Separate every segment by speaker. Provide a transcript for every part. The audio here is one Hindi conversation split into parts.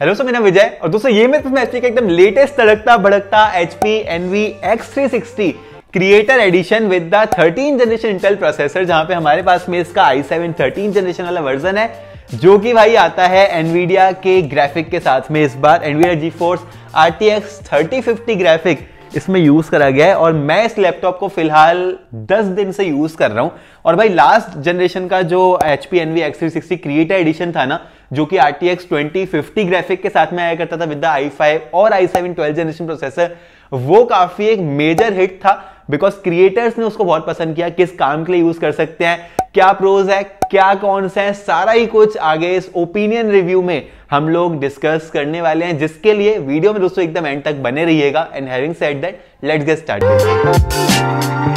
Speaker 1: हेलो सर मेरा विजय और दोस्तों ये मैं तुम्हें एचपी का एकदम लेटेस्ट तड़कता भड़कता HP Envy x three sixty creator edition with the thirteen generation Intel processor जहां पे हमारे पास में इसका आई सेवन थर्टीन जनरेशन वाला वर्जन है जो कि भाई आता है एनवीडिया के ग्राफिक के साथ में इस बार Nvidia GeForce R T X thirty fifty graphic इसमें यूज करा गया है और मैं इस लैपटॉप को फिलहाल 10 दिन से यूज कर रहा हूं और भाई लास्ट जनरेशन का जो H P Envy x three sixty creator edition था ना जो कि आर टी एक्स ग्राफिक के साथ में आया करता था विद द i5 और i7 12 जनरेशन प्रोसेसर वो काफी एक मेजर हिट था बिकॉज क्रिएटर्स ने उसको बहुत पसंद किया किस काम के लिए यूज कर सकते हैं क्या प्रोज है क्या कौन कॉन्स है सारा ही कुछ आगे इस ओपिनियन रिव्यू में हम लोग डिस्कस करने वाले हैं जिसके लिए वीडियो में दोस्तों एकदम एंड तक बने रहिएगा and having set that let's get start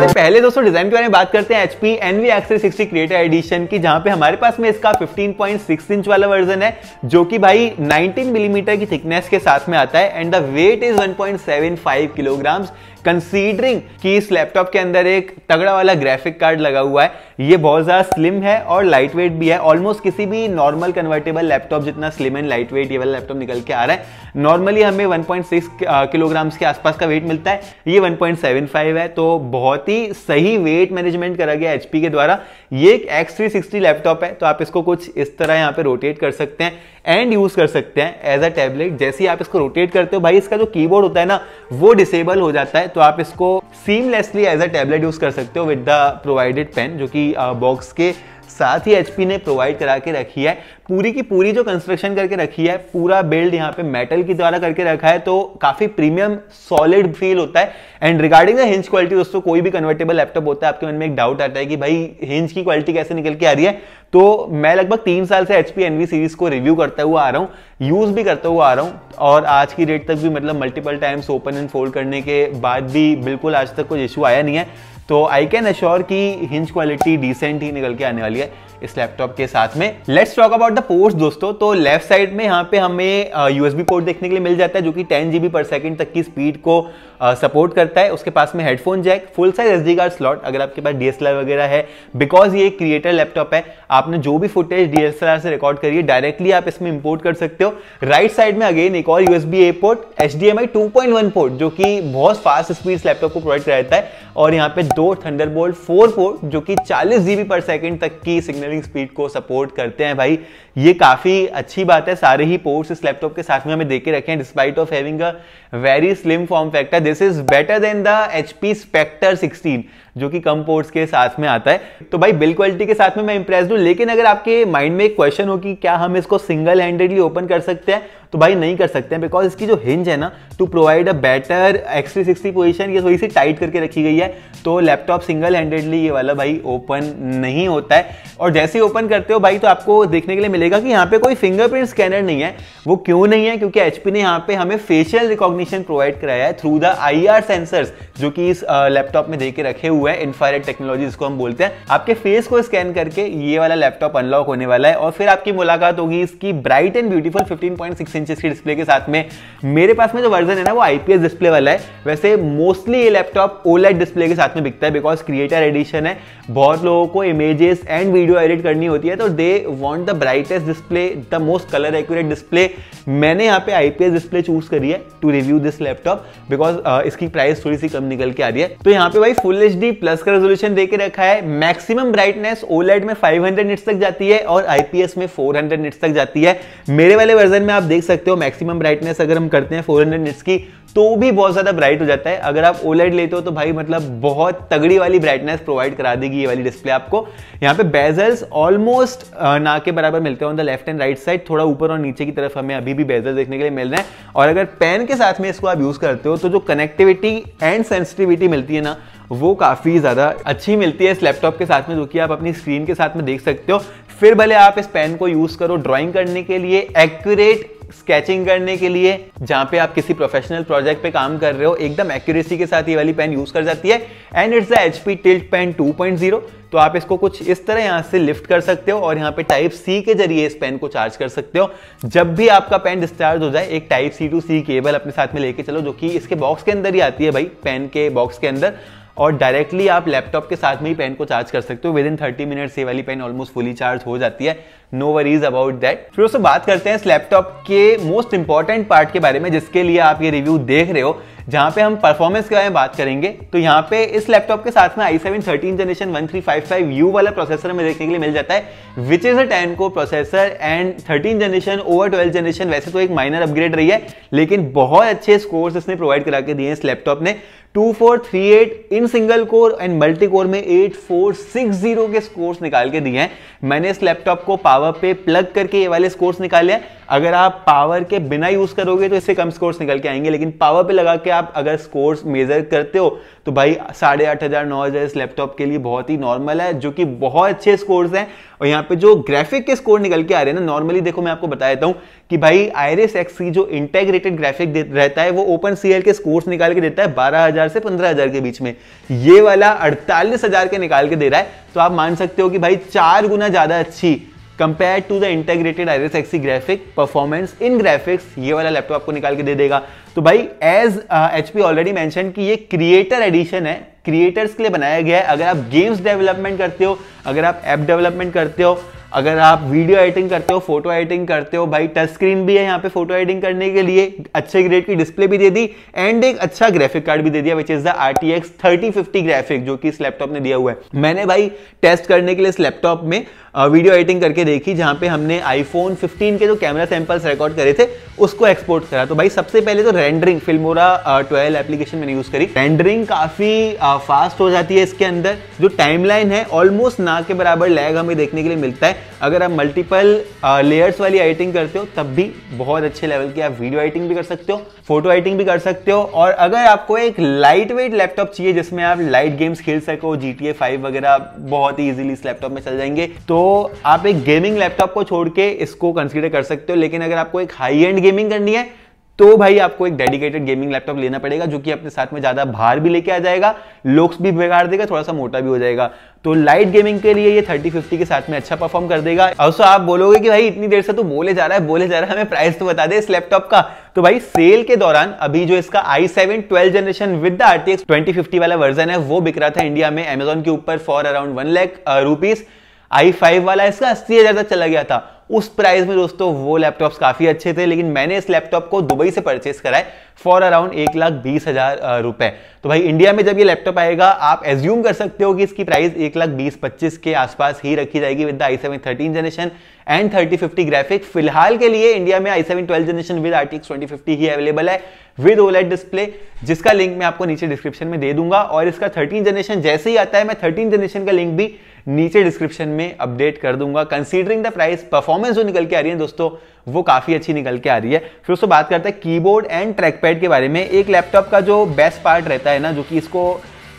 Speaker 1: सबसे पहले दोस्तों डिजाइन के बारे में बात करते हैं HP Envy x sixty creator edition की जहां पे हमारे पास में इसका 15.6 इंच वाला वर्जन है जो कि भाई 19 मिलीमीटर mm की थिकनेस के साथ में आता है and the weight is 1.75 kilograms considering कि इस लैपटॉप के अंदर एक तगड़ा वाला ग्राफिक कार्ड लगा हुआ है ये बहुत ज़्यादा स्लिम है और लाइट वेट भी है ऑलमोस्ट किसी भी नॉर्मल कन्वर्टेबल लैपटॉप जितना स्लिम एंड लाइट वेट ये वाला लैपटॉप निकल के आ रहा है नॉर्मली हमें 1.6 किलोग्राम्स के आसपास का वेट मिलता है ये 1.75 है तो बहुत ही सही वेट मैनेजमेंट करा गया एचपी के द्वारा ये एक एक्स लैपटॉप है तो आप इसको कुछ इस तरह यहाँ पे रोटेट कर सकते हैं एंड यूज कर सकते हैं एज अ टैबलेट जैसे ही आप इसको रोटेट करते हो भाई इसका जो कीबोर्ड होता है ना वो डिसेबल हो जाता है तो आप इसको seamlessly as a tablet use कर सकते हो विद द प्रोवाइडेड पेन जो कि बॉक्स uh, के साथ ही एचपी ने प्रोवाइड करा के रखी है पूरी की पूरी जो कंस्ट्रक्शन करके रखी है पूरा बिल्ड यहाँ पे मेटल की द्वारा करके रखा है तो काफी प्रीमियम सॉलिड फील होता है and regarding the hinge quality दोस्तों कोई भी कन्वर्टेबल लैपटॉप होता है आपके मन में एक डाउट आता है कि भाई हिंज की क्वालिटी कैसे निकल के आ रही है तो मैं लगभग तीन साल से एचपी एनवी सीरीज को रिव्यू करता हुआ आ रहा हूँ यूज भी करता हुआ आ रहा हूँ और आज की डेट तक भी मतलब multiple times open and fold करने के बाद भी बिल्कुल आज तक कोई इशू आया नहीं है तो आई कैन एश्योर कि हिंज क्वालिटी डिसेंट ही निकल के आने वाली है इस लैपटॉप के साथ में let's talk about the ports दोस्तों तो लेफ्ट साइड में यहाँ पे हमें यूएसबी पोर्ट देखने के लिए मिल जाता है जो कि टेन जीबी पर सेकेंड तक की स्पीड को सपोर्ट करता है उसके पास में headphone jack full size S D card slot अगर आपके पास डीएसएलआर वगैरह है बिकॉज ये क्रिएटर लैपटॉप है आपने जो भी फुटेज डीएसएलआर से रिकॉर्ड करिए डायरेक्टली आप इसमें इंपोर्ट कर सकते हो राइट right साइड में अगेन एक और USB A port H D M I two point one port जो कि बहुत फास्ट स्पीड लैपटॉप को प्रोवाइड कराता है और यहाँ पे दो थंडर बोल्ट फोर पोर्ट जो कि चालीस जीबी पर सेकेंड तक की सिग्नल प्रोसेसिंग स्पीड को सपोर्ट करते हैं भाई ये काफ़ी अच्छी बात है सारे ही पोर्ट्स इस लैपटॉप के साथ में हमें देके रखे हैं despite of having a very slim form factor this is better than the H P Spectre sixteen जो कि कम पोर्ट्स के साथ में आता है तो भाई बिल क्वालिटी के साथ में मैं इंप्रेस हूँ लेकिन अगर आपके माइंड में एक क्वेश्चन हो कि क्या हम इसको सिंगल हैंडेडली ओपन कर सकते हैं तो भाई नहीं कर सकते हैं बिकॉज इसकी जो हिंज है ना to provide a better x three sixty position ये थोड़ी सी टाइट करके रखी गई है तो लैपटॉप सिंगल हैंडेडली ये वाला भाई ओपन नहीं होता है और जैसे ही ओपन करते हो भाई तो आपको देखने के लिए मिलेगा कि यहाँ पे कोई फिंगरप्रिंट स्कैनर नहीं है वो क्यों नहीं है क्योंकि एच ने यहाँ पे हमें फेशियल रिकॉग्निशन प्रोवाइड कराया है थ्रू द आई सेंसर्स जो कि इस लैपटॉप में दे के रखे हुए है इंफ्रारेड टेक्नोलॉजी जिसको हम बोलते हैं आपके फेस को स्कैन करके ये वाला लैपटॉप अनलॉक होने वाला है और फिर आपकी मुलाकात होगी इसकी bright and beautiful 15.6 point inches की डिस्प्ले के साथ में मेरे पास में जो वर्जन है ना वो आईपीएस डिस्प्ले वाला है वैसे मोस्टली ये लैपटॉप ओलेट डिस्प्ले के साथ में बिकता है बिकॉज क्रिएटर एडिशन है बहुत लोगों को इमेजेस एंड वीडियो एडिट करनी होती है तो they want the brightest display the most colour accurate display मैंने यहाँ पे आईपीएस डिस्प्ले चूज करी है to review this laptop because इसकी प्राइस थोड़ी सी कम निकल के आ रही है तो यहाँ पे भाई फुल एच प्लस का रेजोल्यूशन देके रखा है मैक्सिमम ब्राइटनेस ओलेड में 500 हंड्रेड तक जाती है और आईपीएस में 400 हंड्रेड तक जाती है मेरे वाले वर्जन में आप देख सकते हो मैक्सिमम ब्राइटनेस अगर हम करते हैं 400 हंड्रेड की तो भी बहुत ज़्यादा ब्राइट हो जाता है अगर आप ओलेड लेते हो तो भाई मतलब बहुत तगड़ी वाली ब्राइटनेस प्रोवाइड करा देगी ये वाली डिस्प्ले आपको यहाँ पे बेजल्स ऑलमोस्ट ना के बराबर मिलते हैं on the left and right side थोड़ा ऊपर और नीचे की तरफ हमें अभी भी बेजल्स देखने के लिए मिल रहे हैं और अगर पेन के साथ में इसको आप यूज़ करते हो तो जो कनेक्टिविटी एंड सेंसिटिविटी मिलती है ना वो काफ़ी ज़्यादा अच्छी मिलती है इस लैपटॉप के साथ में जो कि आप अपनी स्क्रीन के साथ में देख सकते हो फिर भले आप इस पेन को यूज़ करो ड्राइंग करने के लिए एक्यूरेट स्केचिंग करने के लिए जहाँ पे आप किसी प्रोफेशनल प्रोजेक्ट पे काम कर रहे हो एकदम एक्यूरेसी के साथ ये वाली पेन यूज कर जाती है and it's the H P tilt pen 2.0 तो आप इसको कुछ इस तरह यहाँ से लिफ्ट कर सकते हो और यहाँ पे टाइप सी के जरिए इस पेन को चार्ज कर सकते हो जब भी आपका पेन डिस्चार्ज हो जाए एक type C to C cable अपने साथ में लेके चलो जो कि इसके बॉक्स के अंदर ही आती है भाई पेन के बॉक्स के अंदर और डायरेक्टली आप लैपटॉप के साथ में ही पेन को चार्ज कर सकते हो विद इन थर्टी मिनट्स ये वाली पेन ऑलमोस्ट फुली चार्ज हो जाती है नो वरीज अबाउट दैट फिर उससे बात करते हैं इस लैपटॉप के मोस्ट इंपॉर्टेंट पार्ट के बारे में जिसके लिए आप ये रिव्यू देख रहे हो जहां पे हम परफॉर्मेंस के बारे में बात करेंगे तो यहाँ पे इस लैपटॉप के साथ में i seven thirteen generation one three five five U वाला प्रोसेसर हमें देखने के लिए मिल जाता है which is a ten core processor and thirteen generation over twelve generation वैसे तो एक माइनर अपग्रेड रही है लेकिन बहुत अच्छे स्कोर्स इसने प्रोवाइड करा के दिए इस लैपटॉप ने two four three eight in single core and multi core में एट फोर सिक्स जीरो के स्कोर्स निकाल के दिए हैं मैंने इस लैपटॉप को पावर पे प्लग करके ये वाले स्कोर्स निकाले हैं अगर आप पावर के बिना यूज करोगे तो इससे कम स्कोर्स निकल के आएंगे लेकिन पावर पे लगा के आप अगर स्कोर्स मेजर करते हो तो भाई साढ़े आठ हज़ार नौ हज़ार इस लैपटॉप के लिए बहुत ही नॉर्मल है जो कि बहुत अच्छे स्कोर्स हैं और यहाँ पे जो ग्राफिक के स्कोर निकल के आ रहे हैं ना नॉर्मली देखो मैं आपको बता देता हूँ कि भाई आयरिस एक्स की जो इंटेग्रेटेड ग्राफिक रहता है वो ओपन सी के स्कोर्स निकाल के देता है बारह हजार से पंद्रह हजार के बीच में ये वाला अड़तालीस हजार के निकाल के दे रहा है तो आप मान सकते हो कि भाई चार गुना ज़्यादा अच्छी compare to the integrated Iris Xe graphic performance in graphics ये वाला लैपटॉप आपको निकाल के दे देगा तो भाई as H P already mention की ये क्रिएटर एडिशन है क्रिएटर्स के लिए बनाया गया है अगर आप गेम्स डेवलपमेंट करते हो अगर आप ऐप डेवलपमेंट करते हो अगर आप वीडियो एडिटिंग करते हो फोटो एडिटिंग करते हो भाई टच स्क्रीन भी है यहाँ पे फोटो एडिटिंग करने के लिए अच्छे ग्रेड की डिस्प्ले भी दे दी एंड एक अच्छा ग्राफिक कार्ड भी दे दिया which is the R T X thirty fifty graphic जो कि इस लैपटॉप ने दिया हुआ है मैंने भाई टेस्ट करने के लिए इस लैपटॉप में वीडियो एडिटिंग करके देखी जहाँ पे हमने आईफोन 15 के जो कैमरा सैंपल्स रिकॉर्ड करे थे उसको एक्सपोर्ट करा तो भाई सबसे पहले तो रेंडरिंग फिल्मोरा ट्वेल्व एप्लीकेशन मैंने यूज़ करी रेंडरिंग काफ़ी फास्ट हो जाती है इसके अंदर जो टाइमलाइन है ऑलमोस्ट ना के बराबर लैग हमें देखने के लिए मिलता है अगर आप मल्टीपल लेयर्स uh, वाली एडिटिंग करते हो तब भी बहुत अच्छे लेवल की आप वीडियो एडिटिंग भी कर सकते हो फोटो एडिटिंग भी कर सकते हो और अगर आपको एक लाइट वेट लैपटॉप चाहिए जिसमें आप लाइट गेम्स खेल सको जी टी ए फाइव वगैरह बहुत ही ईजिली इस लैपटॉप में चल जाएंगे तो आप एक गेमिंग लैपटॉप को छोड़ के इसको कंसिडर कर सकते हो लेकिन अगर आपको एक हाई एंड गेमिंग करनी है तो भाई आपको एक डेडिकेटेड गेमिंग लैपटॉप लेना पड़ेगा जो कि अपने साथ में ज्यादा भार भी लेके आ जाएगा लुक्स भी बिगाड़ देगा थोड़ा सा मोटा भी हो जाएगा तो लाइट गेमिंग के लिए ये 30 50 के साथ में अच्छा परफॉर्म कर देगा और सो आप बोलोगे कि भाई इतनी देर से तो बोले जा रहा है बोले जा रहा है हमें प्राइस तो बता दे इस लैपटॉप का तो भाई सेल के दौरान अभी जो इसका i seven twelve generation with the RTX twenty fifty वाला वर्जन है वो बिक रहा था इंडिया में एमेजोन के ऊपर for around one lakh rupees आई वाला इसका अस्सी तक चला गया था उस प्राइस में दोस्तों वो लैपटॉप्स काफ़ी अच्छे थे लेकिन मैंने इस लैपटॉप को दुबई से परचेस कराए फॉर अराउंड एक लाख बीस हज़ार रुपए तो भाई इंडिया में जब ये लैपटॉप आएगा आप एज्यूम कर सकते हो कि इसकी प्राइस एक लाख बीस पच्चीस के आसपास ही रखी जाएगी with the i seven thirteen generation and thirty fifty graphic फिलहाल के लिए इंडिया में i seven twelve generation with R T twenty fifty ही अवेलेबल है विद ओलेट डिस्प्ले जिसका लिंक मैं आपको नीचे डिस्क्रिप्शन में दे दूंगा और इसका थर्टीन जनरेशन जैसे ही आता है मैं थर्टीन जनरेशन का लिंक भी नीचे डिस्क्रिप्शन में अपडेट कर दूंगा कंसीडरिंग द प्राइस परफॉर्मेंस जो निकल के आ रही है दोस्तों वो काफी अच्छी निकल के आ रही है फिर दोस्तों बात करते हैं कीबोर्ड एंड ट्रैकपैड के बारे में एक लैपटॉप का जो बेस्ट पार्ट रहता है ना जो कि इसको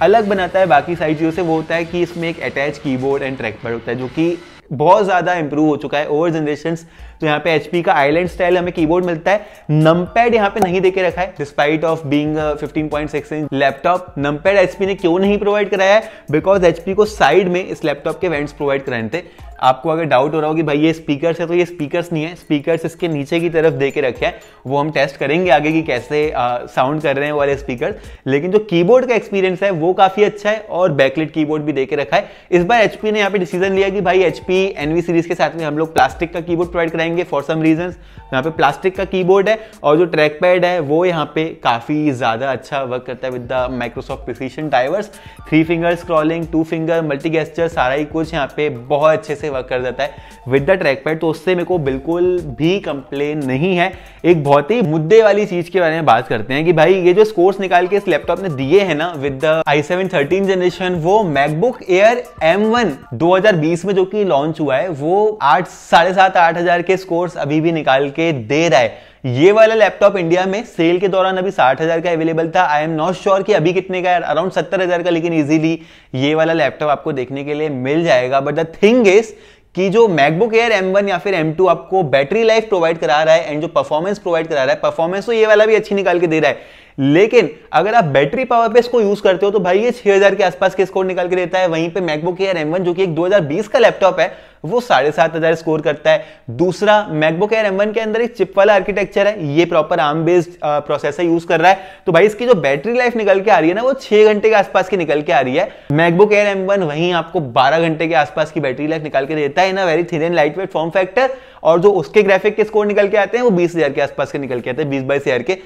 Speaker 1: अलग बनाता है बाकी सारी चीज़ों से वो होता है कि इसमें एक अटैच कीबोर्ड एंड ट्रैकपैड होता है जो कि बहुत ज़्यादा इंप्रूव हो चुका है ओवर जनरेशन तो यहाँ पे एचपी का आइलैंड स्टाइल हमें कीबोर्ड मिलता है नमपैड यहाँ पे नहीं देके रखा है despite of point six inch laptop numpad HP ने क्यों नहीं प्रोवाइड कराया है बिकॉज एचपी को साइड में इस लैपटॉप के वेंट्स प्रोवाइड कराए थे आपको अगर डाउट हो रहा हो कि भाई ये स्पीकर्स है तो ये स्पीकर्स नहीं है स्पीकर्स इसके नीचे की तरफ दे के रखे हैं वो हम टेस्ट करेंगे आगे कि कैसे साउंड uh, कर रहे हैं वाले स्पीकर लेकिन जो कीबोर्ड का एक्सपीरियंस है वो काफ़ी अच्छा है और बैकलेट कीबोर्ड भी दे के रखा है इस बार एचपी ने यहाँ पे डिसीजन लिया कि भाई एचपी एनवी सीरीज के साथ में हम लोग प्लास्टिक का कीबोर्ड प्रोवाइड कराएंगे करेंगे फॉर सम रीजन यहाँ पे प्लास्टिक का कीबोर्ड है और जो ट्रैक पैड है वो यहाँ पे काफ़ी ज़्यादा अच्छा वर्क करता है with the Microsoft precision drivers three finger scrolling two finger multi सारा ही कुछ यहाँ पे बहुत अच्छे से वर्क कर जाता है विद द ट्रैक पैड तो उससे मेरे को बिल्कुल भी कंप्लेन नहीं है एक बहुत ही मुद्दे वाली चीज़ के बारे में बात करते हैं कि भाई ये जो स्कोर्स निकाल के इस लैपटॉप ने दिए हैं ना with the i seven thirteen generation वो मैकबुक एयर एम वन दो हजार बीस में जो कि लॉन्च हुआ है वो आठ साढ़े सात आठ हजार के स्कोर्स अभी भी निकाल के करके दे रहा है ये वाला लैपटॉप इंडिया में सेल के दौरान अभी साठ हजार का अवेलेबल था आई एम नॉट श्योर कि अभी कितने का है अराउंड सत्तर हजार का लेकिन इजीली ये वाला लैपटॉप आपको देखने के लिए मिल जाएगा बट द थिंग इज कि जो मैकबुक एयर M1 या फिर M2 आपको बैटरी लाइफ प्रोवाइड करा रहा है एंड जो परफॉर्मेंस प्रोवाइड करा रहा है परफॉर्मेंस तो ये वाला भी अच्छी निकाल के दे रहा है लेकिन अगर आप बैटरी पावर पे इसको यूज करते हो तो भाई ये 6000 के आसपास के स्कोर निकाल के देता है वहीं पे मैकबुक एयर एम जो कि एक 2020 का लैपटॉप है वो साढ़े सात हजार स्कोर करता है दूसरा मैकबुक एयर एम के अंदर एक चिप वाला आर्किटेक्चर है ये proper ARM based processor use कर रहा है तो भाई इसकी जो बैटरी लाइफ निकल के आ रही है ना वो छह घंटे के आसपास की निकल के आ रही है मैकबुक एयर एम वहीं आपको बारह घंटे के आसपास की बैटरी लाइफ निकाल के देता है ना very thin and light weight form factor और जो उसके ग्राफिक के स्कोर निकल के आते हैं वो बीस के आसपास के निकल के आते हैं बीस बाईस के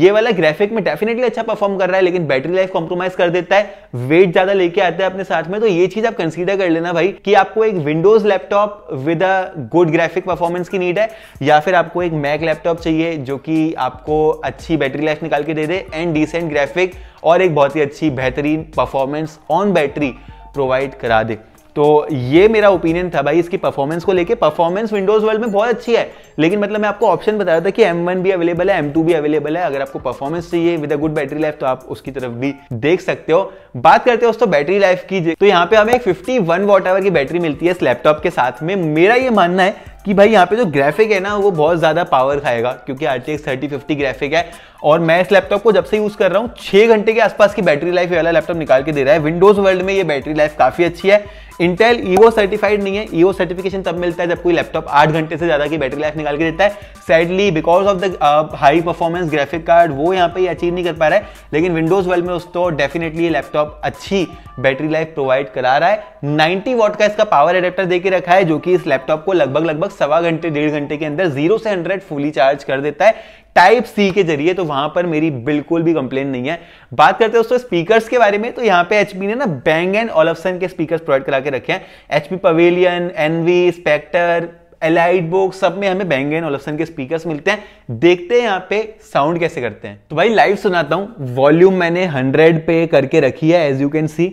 Speaker 1: ये वाला ग्राफिक में डेफिनेटली अच्छा परफॉर्म कर रहा है लेकिन बैटरी लाइफ कॉम्प्रोमाइज कर देता है वेट ज्यादा लेके आता है अपने साथ में तो ये चीज आप कंसीडर कर लेना भाई कि आपको एक Windows laptop with a good graphic performance की नीड है या फिर आपको एक मैक लैपटॉप चाहिए जो कि आपको अच्छी बैटरी लाइफ निकाल के दे दे एंड डिसेंट ग्राफिक और एक बहुत ही अच्छी बेहतरीन परफॉर्मेंस ऑन बैटरी प्रोवाइड करा दे तो ये मेरा ओपिनियन था भाई इसकी परफॉर्मेंस को लेके परफॉर्मेंस विंडोज वर्ल्ड में बहुत अच्छी है लेकिन मतलब मैं आपको ऑप्शन बता रहा था कि M1 भी अवेलेबल है M2 भी अवेलेबल है अगर आपको परफॉर्मेंस चाहिए with a good battery life तो आप उसकी तरफ भी देख सकते हो बात करते हो दोस्तों बैटरी लाइफ की तो यहाँ पे हमें फिफ्टी वन आवर की बैटरी मिलती है इस लैपटॉप के साथ में मेरा ये मानना है कि भाई यहाँ पे जो ग्राफिक है ना वो बहुत ज़्यादा पावर खाएगा क्योंकि R T X thirty fifty graphic है और मैं इस लैपटॉप को जब से यूज़ कर रहा हूँ छह घंटे के आसपास की बैटरी लाइफ वाला लैपटॉप निकाल के दे रहा है विंडोज़ वर्ल्ड में ये बैटरी लाइफ काफ़ी अच्छी है इंटेल ईओ सर्टिफाइड नहीं है ईओ सर्टिफिकेशन तब मिलता है जब कोई लैपटॉप आठ घंटे से ज़्यादा की बैटरी लाइफ निकाल के देता है sadly because of the high performance graphic card वो यहाँ पे अचीव नहीं कर पा रहा है लेकिन विंडोज वेल्व में उसको डेफिनेटली लैपटॉप अच्छी बैटरी लाइफ प्रोवाइड करा रहा है 90 वॉट का इसका पावर एडेप्टर देके रखा है जो कि इस लैपटॉप को लगभग लगभग सवा घंटे डेढ़ घंटे के अंदर जीरो से हंड्रेड फुली चार्ज कर देता है टाइप सी के जरिए तो वहां पर मेरी बिल्कुल भी कंप्लेन नहीं है बात करते हैं दोस्तों स्पीकर्स के बारे में तो यहां पे एचपी ने ना बैंग एंड ऑलफसन के स्पीकर्स प्रोवाइड करा के रखे हैं HP Pavilion Envy Spectre EliteBook सब में हमें बैंग एंड ऑलफसन के स्पीकर मिलते हैं देखते हैं यहाँ पे साउंड कैसे करते हैं तो भाई लाइव सुनाता हूं वॉल्यूम मैंने हंड्रेड पे करके रखी है as you can see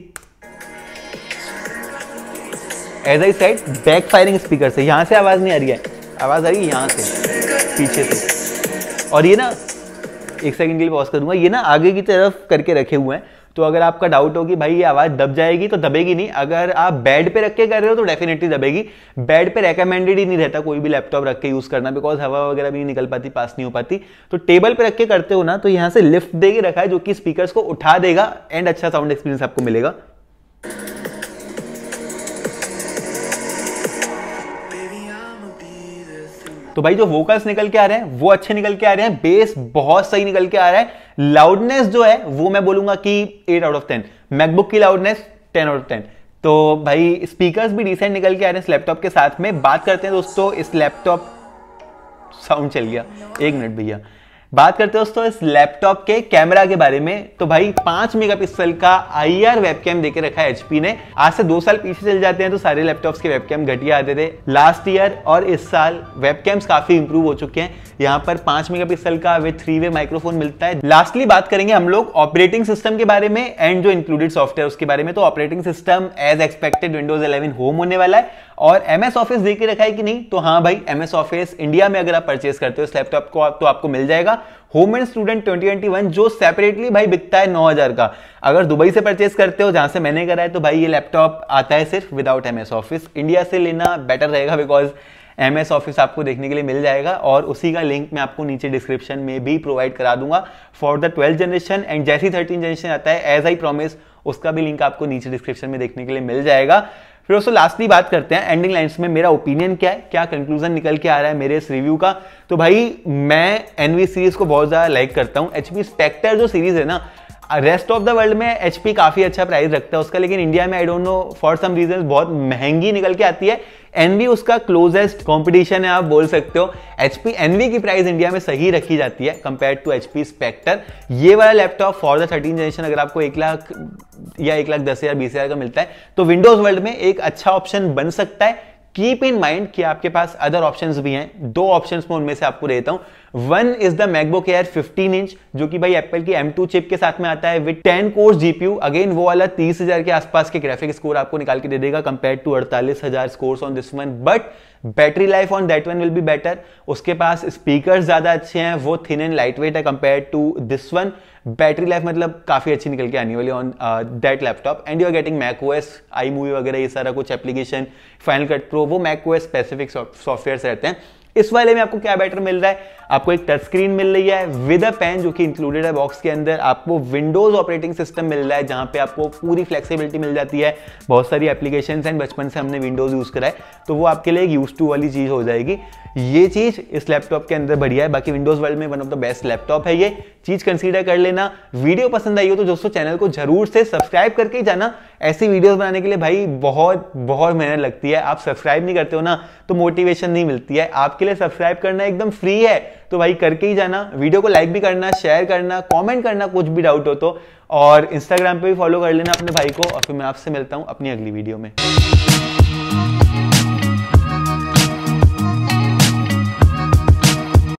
Speaker 1: as I side back firing speaker से यहां से आवाज़ नहीं आ रही है आवाज़ आ रही है यहां से पीछे से और ये ना एक सेकंड के लिए पॉज करूंगा ये ना आगे की तरफ करके रखे हुए हैं तो अगर आपका डाउट हो कि भाई ये आवाज़ दब जाएगी तो दबेगी नहीं अगर आप बेड पे रख के कर रहे हो तो डेफिनेटली दबेगी बेड पे रेकमेंडेड ही नहीं रहता कोई भी लैपटॉप रख के यूज़ करना बिकॉज हवा वगैरह भी नहीं निकल पाती पास नहीं हो पाती तो टेबल पे रख के करते हो ना तो यहाँ से लिफ्ट दे के रखा है जो कि स्पीकर को उठा देगा एंड अच्छा साउंड एक्सपीरियंस आपको मिलेगा तो भाई जो वोकल्स निकल के आ रहे हैं वो अच्छे निकल के आ रहे हैं बेस बहुत सही निकल के आ रहा है लाउडनेस जो है वो मैं बोलूंगा कि eight out of ten MacBook की loudness ten out of ten तो भाई स्पीकर्स भी डिसेंट निकल के आ रहे हैं इस लैपटॉप के साथ में बात करते हैं दोस्तों इस लैपटॉप साउंड चल गया एक मिनट भैया बात करते हैं दोस्तों इस लैपटॉप के कैमरा के बारे में तो भाई पांच मेगापिक्सल का आई आर वेबकैम देके रखा है एचपी ने आज से दो साल पीछे चल जाते हैं तो सारे लैपटॉप्स के वेबकैम घटिया आते थे लास्ट ईयर और इस साल वेबकैम्स काफी इंप्रूव हो चुके हैं यहाँ पर पांच मेगापिक्सल का वे थ्री वे माइक्रोफोन मिलता है लास्टली बात करेंगे हम लोग ऑपरेटिंग सिस्टम के बारे में एंड जो इंक्लूडेड सॉफ्टवेयर उसके बारे में तो operating system as expected Windows eleven Home होने वाला है और एम एस ऑफिस देके रखा है कि नहीं तो हाँ भाई एम एस ऑफिस इंडिया में अगर आप परचेस करते हो इस लैपटॉप को तो आपको मिल जाएगा होम एंड स्टूडेंट 2021 जो सेपरेटली भाई बिकता है 9000 का अगर दुबई से परचेज करते हो जहां से मैंने करा है तो भाई ये लैपटॉप आता है सिर्फ विदाउट एम ऑफिस इंडिया से लेना बेटर रहेगा बिकॉज एम एस ऑफिस आपको देखने के लिए मिल जाएगा और उसी का लिंक मैं आपको नीचे डिस्क्रिप्शन में भी प्रोवाइड करा दूंगा for the twelfth generation and जैसी थर्टीन जनरेशन आता है एज आई प्रॉमिस उसका भी लिंक आपको नीचे डिस्क्रिप्शन में देखने के लिए मिल जाएगा फिर दोस्तों लास्टली बात करते हैं एंडिंग लाइन्स में मेरा ओपिनियन क्या है क्या कंक्लूजन निकल के आ रहा है मेरे इस रिव्यू का तो भाई मैं एनवी सीरीज को बहुत ज़्यादा लाइक करता हूँ एच स्पेक्टर जो सीरीज है ना रेस्ट ऑफ द वर्ल्ड में एचपी काफ़ी अच्छा प्राइस रखता है उसका लेकिन इंडिया में I don't know for some reason बहुत महंगी निकल के आती है एनवी उसका क्लोजेस्ट कंपटीशन है आप बोल सकते हो एचपी एनवी की प्राइस इंडिया में सही रखी जाती है compare to H P Spectre ये वाला laptop for the thirteen generation अगर आपको एक लाख या एक लाख दस हजार बीस हजार का मिलता है तो विंडोज वर्ल्ड में एक अच्छा ऑप्शन बन सकता है कीप इन माइंड कि आपके पास अदर ऑप्शंस भी हैं दो ऑप्शंस में उनमें से आपको देता हूं one is the MacBook Air 15 inch जो कि भाई एप्पल की M2 चिप के साथ में आता है विद 10 कोर्स जीपीयू अगेन वो वाला 30000 के आसपास के ग्राफिक स्कोर आपको निकाल के दे देगा compare to 48000 scores on this one but battery life on that one will be better उसके पास स्पीकर ज्यादा अच्छे हैं वो थिन एंड लाइट वेट है compare to this one battery life मतलब काफी अच्छी निकल के आने वाली on that laptop and you are getting Mac OS iMovie वगैरह ये सारा कुछ एप्लीकेशन फाइनल कट प्रो वो मैक ओएस स्पेसिफिक सॉफ्टवेयर रहते हैं इस वाले में आपको क्या बैटर मिल रहा है आपको एक टच स्क्रीन मिल रही है विद अ पेन जो कि इंक्लूडेड है बॉक्स के अंदर आपको विंडोज ऑपरेटिंग सिस्टम मिल रहा है जहां पे आपको पूरी फ्लेक्सिबिलिटी मिल जाती है बहुत सारी एप्लीकेशन हैं बचपन से हमने विंडोज यूज करा है तो वो आपके लिए एक यूज टू वाली चीज हो जाएगी ये चीज इस लैपटॉप के अंदर बढ़िया है बाकी विंडोज वर्ल्ड में one of the best laptop है ये चीज कंसिडर कर लेना वीडियो पसंद आई हो तो दोस्तों चैनल को जरूर से सब्सक्राइब करके ही जाना ऐसी वीडियोस बनाने के लिए भाई बहुत बहुत मेहनत लगती है आप सब्सक्राइब नहीं करते हो ना तो मोटिवेशन नहीं मिलती है आप आपके लिए सब्सक्राइब करना एकदम फ्री है तो भाई करके ही जाना वीडियो को लाइक भी करना शेयर करना कॉमेंट करना कुछ भी डाउट हो तो और इंस्टाग्राम पे भी फॉलो कर लेना अपने भाई को और फिर मैं आपसे मिलता हूँ अपनी अगली वीडियो में